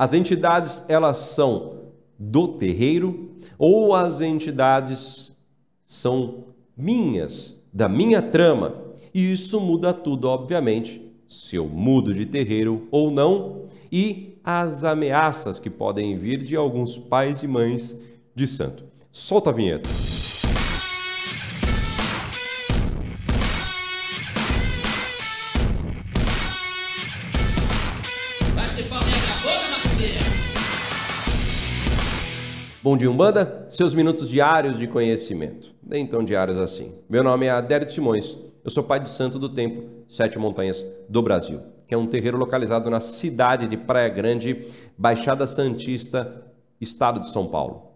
As entidades, elas são do terreiro ou as entidades são minhas, da minha trama. E isso muda tudo, obviamente, se eu mudo de terreiro ou não e as ameaças que podem vir de alguns pais e mães de santo. Solta a vinheta. Bom dia, Umbanda. Seus minutos diários de conhecimento. Nem tão diários assim. Meu nome é Adélio Simões. Eu sou pai de santo do Tempo, Sete Montanhas do Brasil, que é um terreiro localizado na cidade de Praia Grande, Baixada Santista, estado de São Paulo.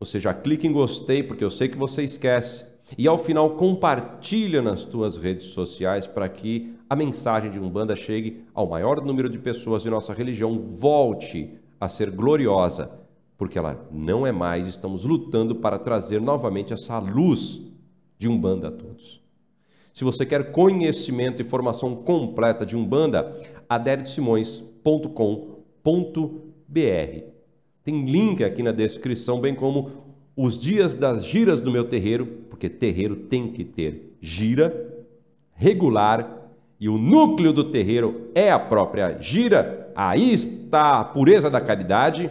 Ou seja, clique em gostei porque eu sei que você esquece. E ao final compartilha nas tuas redes sociais para que a mensagem de Umbanda chegue ao maior número de pessoas e nossa religião volte a ser gloriosa porque ela não é mais, estamos lutando para trazer novamente essa luz de Umbanda a todos. Se você quer conhecimento e formação completa de Umbanda, aderesimões.com.br. Tem link aqui na descrição, bem como os dias das giras do meu terreiro, porque terreiro tem que ter gira regular e o núcleo do terreiro é a própria gira. Aí está a pureza da caridade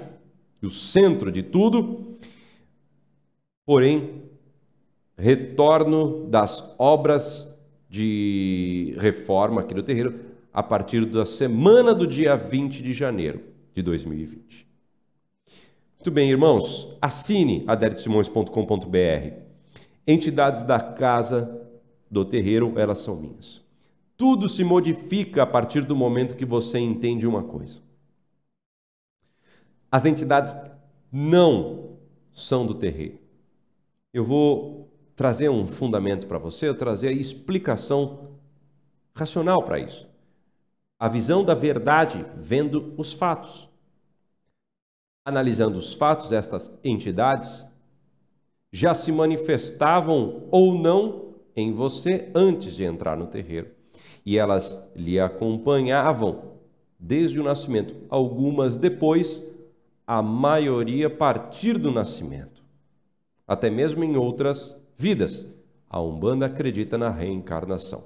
o centro de tudo, porém, retorno das obras de reforma aqui do terreiro a partir da semana do dia 20 de janeiro de 2020. Muito bem, irmãos, assine adertosimões.com.br. Entidades da casa do terreiro, elas são minhas. Tudo se modifica a partir do momento que você entende uma coisa as entidades não são do terreiro. Eu vou trazer um fundamento para você, eu trazer a explicação racional para isso. A visão da verdade vendo os fatos. Analisando os fatos, estas entidades já se manifestavam ou não em você antes de entrar no terreiro. E elas lhe acompanhavam desde o nascimento, algumas depois, a maioria partir do nascimento, até mesmo em outras vidas. A Umbanda acredita na reencarnação.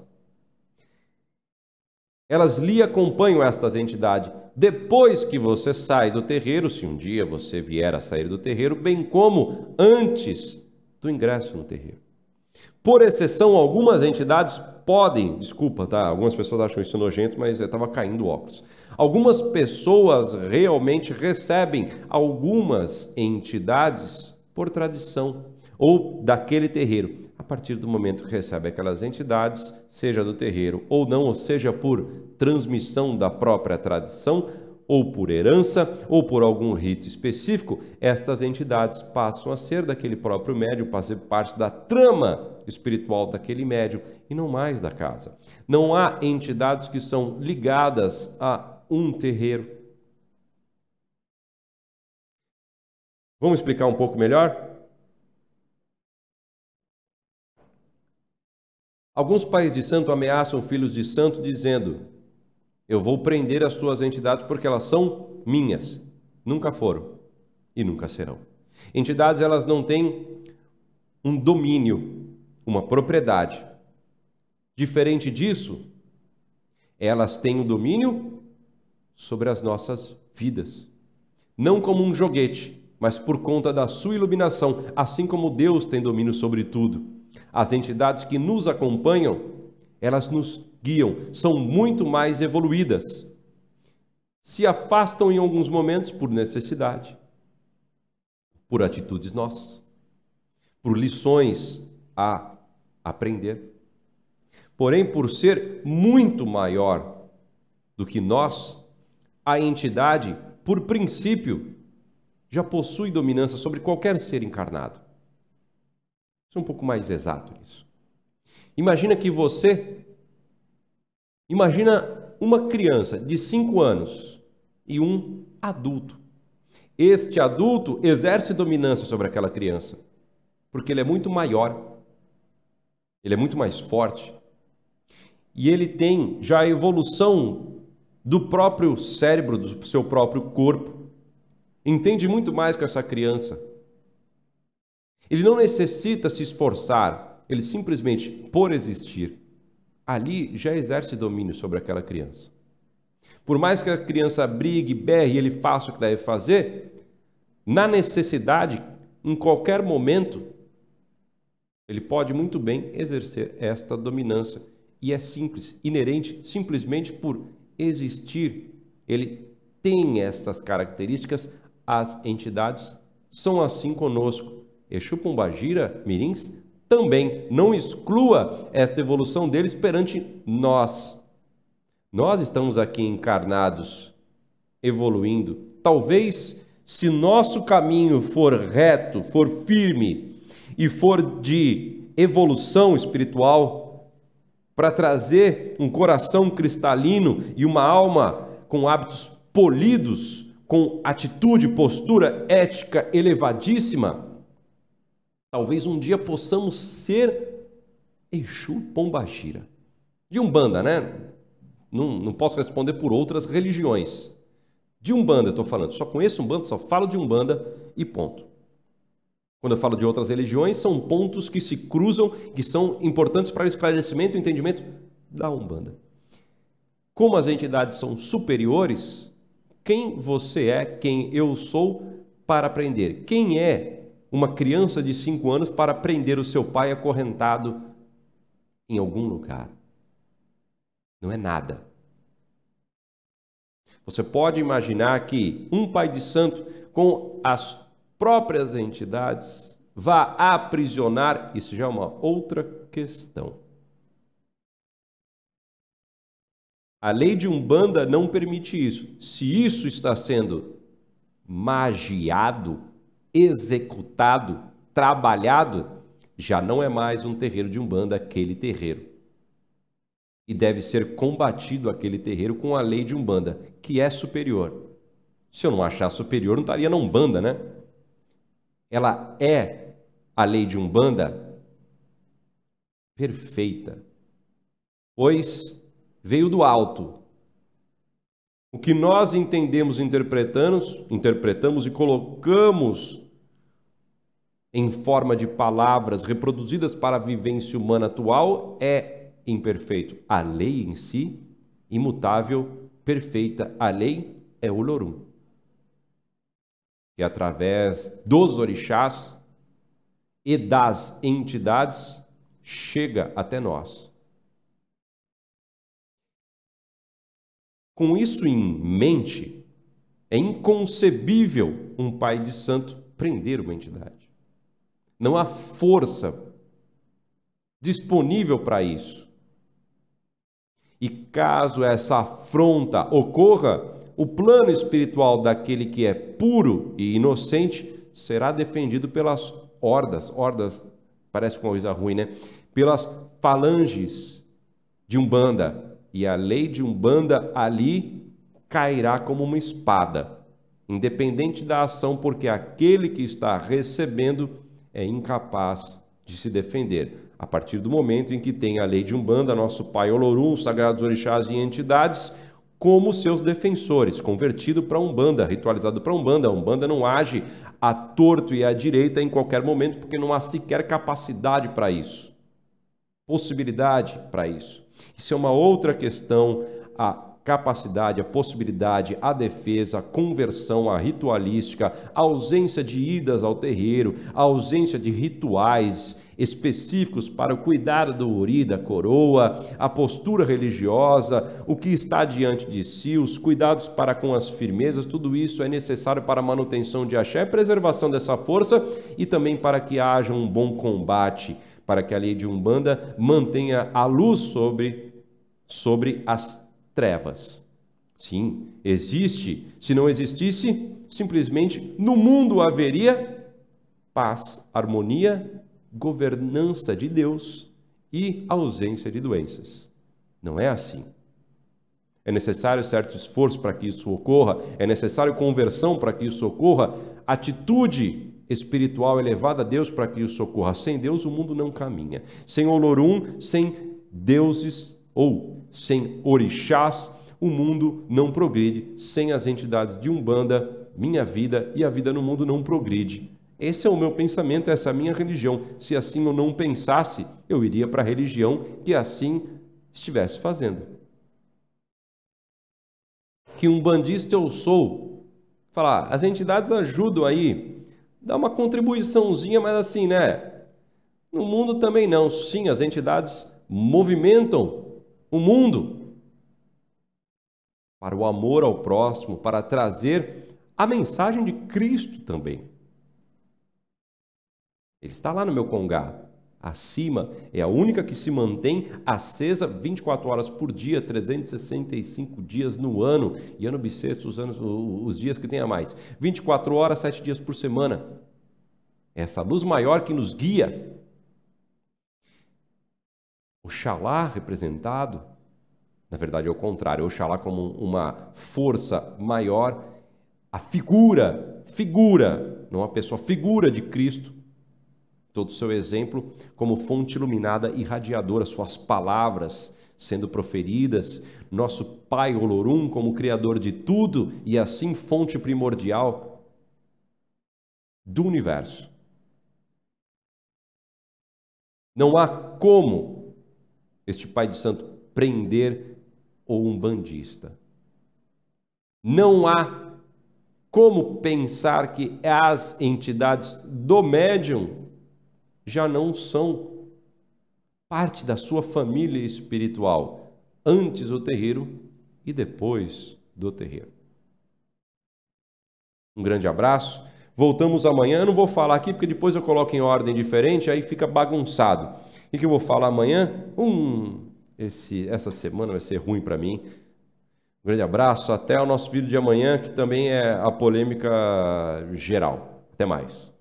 Elas lhe acompanham estas entidades depois que você sai do terreiro, se um dia você vier a sair do terreiro, bem como antes do ingresso no terreiro. Por exceção, algumas entidades podem, desculpa, tá? Algumas pessoas acham isso nojento, mas eu estava caindo óculos. Algumas pessoas realmente recebem algumas entidades por tradição ou daquele terreiro. A partir do momento que recebe aquelas entidades, seja do terreiro ou não, ou seja por transmissão da própria tradição, ou por herança, ou por algum rito específico, estas entidades passam a ser daquele próprio médium, passam a ser parte da trama espiritual daquele médium e não mais da casa. Não há entidades que são ligadas a um terreiro. Vamos explicar um pouco melhor? Alguns pais de santo ameaçam filhos de santo dizendo: Eu vou prender as tuas entidades porque elas são minhas. Nunca foram e nunca serão. Entidades elas não têm um domínio, uma propriedade. Diferente disso, elas têm o um domínio sobre as nossas vidas. Não como um joguete, mas por conta da sua iluminação, assim como Deus tem domínio sobre tudo. As entidades que nos acompanham, elas nos guiam, são muito mais evoluídas. Se afastam em alguns momentos por necessidade, por atitudes nossas, por lições a aprender. Porém, por ser muito maior do que nós, a entidade, por princípio, já possui dominância sobre qualquer ser encarnado. Isso é um pouco mais exato isso. Imagina que você imagina uma criança de 5 anos e um adulto. Este adulto exerce dominância sobre aquela criança, porque ele é muito maior. Ele é muito mais forte. E ele tem já a evolução do próprio cérebro, do seu próprio corpo. Entende muito mais com essa criança. Ele não necessita se esforçar, ele simplesmente, por existir, ali já exerce domínio sobre aquela criança. Por mais que a criança brigue, berre, ele faça o que deve fazer, na necessidade, em qualquer momento, ele pode muito bem exercer esta dominância. E é simples, inerente, simplesmente por existir, ele tem estas características, as entidades são assim conosco. Exu Pombagira, Mirins, também não exclua esta evolução deles perante nós. Nós estamos aqui encarnados, evoluindo. Talvez, se nosso caminho for reto, for firme e for de evolução espiritual, para trazer um coração cristalino e uma alma com hábitos polidos, com atitude, postura ética elevadíssima, talvez um dia possamos ser Exu Pombagira. De Umbanda, né? Não, não posso responder por outras religiões. De Umbanda eu estou falando. Só conheço Umbanda, só falo de Umbanda e ponto. Quando eu falo de outras religiões, são pontos que se cruzam, que são importantes para o esclarecimento e entendimento da Umbanda. Como as entidades são superiores, quem você é, quem eu sou, para aprender? Quem é uma criança de 5 anos para prender o seu pai acorrentado em algum lugar? Não é nada. Você pode imaginar que um pai de santo, com as próprias entidades vá aprisionar, isso já é uma outra questão. A lei de Umbanda não permite isso. Se isso está sendo magiado, executado, trabalhado, já não é mais um terreiro de Umbanda aquele terreiro. E deve ser combatido aquele terreiro com a lei de Umbanda, que é superior. Se eu não achar superior, não estaria na Umbanda, né? ela é a lei de Umbanda perfeita, pois veio do alto. O que nós entendemos, interpretamos, interpretamos e colocamos em forma de palavras reproduzidas para a vivência humana atual é imperfeito. A lei em si, imutável, perfeita. A lei é o lorum que através dos orixás e das entidades chega até nós. Com isso em mente, é inconcebível um pai de santo prender uma entidade. Não há força disponível para isso. E caso essa afronta ocorra, o plano espiritual daquele que é puro e inocente será defendido pelas hordas, hordas parece com coisa ruim, né? Pelas falanges de Umbanda. E a lei de Umbanda ali cairá como uma espada, independente da ação, porque aquele que está recebendo é incapaz de se defender. A partir do momento em que tem a lei de Umbanda, nosso Pai Olorum, sagrados orixás e entidades, como seus defensores, convertido para Umbanda, ritualizado para Umbanda. Umbanda não age a torto e à direita em qualquer momento, porque não há sequer capacidade para isso, possibilidade para isso. Isso é uma outra questão, a capacidade, a possibilidade, a defesa, a conversão, a ritualística, a ausência de idas ao terreiro, a ausência de rituais específicos para o cuidado do uri, da coroa, a postura religiosa, o que está diante de si, os cuidados para com as firmezas, tudo isso é necessário para a manutenção de axé, preservação dessa força e também para que haja um bom combate, para que a lei de Umbanda mantenha a luz sobre, sobre as trevas. Sim, existe. Se não existisse, simplesmente no mundo haveria paz, harmonia governança de Deus e ausência de doenças. Não é assim. É necessário certo esforço para que isso ocorra, é necessário conversão para que isso ocorra, atitude espiritual elevada a Deus para que isso ocorra. Sem Deus o mundo não caminha. Sem Olorum, sem deuses ou sem orixás, o mundo não progride. Sem as entidades de Umbanda, minha vida e a vida no mundo não progride. Esse é o meu pensamento, essa é a minha religião. Se assim eu não pensasse, eu iria para a religião que assim estivesse fazendo. Que um bandista eu sou. Falar, ah, as entidades ajudam aí, dá uma contribuiçãozinha, mas assim, né? No mundo também não. Sim, as entidades movimentam o mundo para o amor ao próximo, para trazer a mensagem de Cristo também. Ele está lá no meu congá. Acima é a única que se mantém acesa 24 horas por dia, 365 dias no ano. E ano bissexto, os, anos, os dias que tem a mais. 24 horas, 7 dias por semana. É essa luz maior que nos guia. Oxalá representado, na verdade é o contrário, Oxalá como uma força maior, a figura, figura, não a pessoa, figura de Cristo todo o seu exemplo como fonte iluminada e radiadora, suas palavras sendo proferidas, nosso Pai Olorum como Criador de tudo e assim fonte primordial do universo. Não há como este Pai de Santo prender ou um bandista. Não há como pensar que as entidades do médium já não são parte da sua família espiritual, antes do terreiro e depois do terreiro. Um grande abraço. Voltamos amanhã. Eu não vou falar aqui porque depois eu coloco em ordem diferente, aí fica bagunçado. E que eu vou falar amanhã? Um, esse, essa semana vai ser ruim para mim. Um grande abraço. Até o nosso vídeo de amanhã, que também é a polêmica geral. Até mais.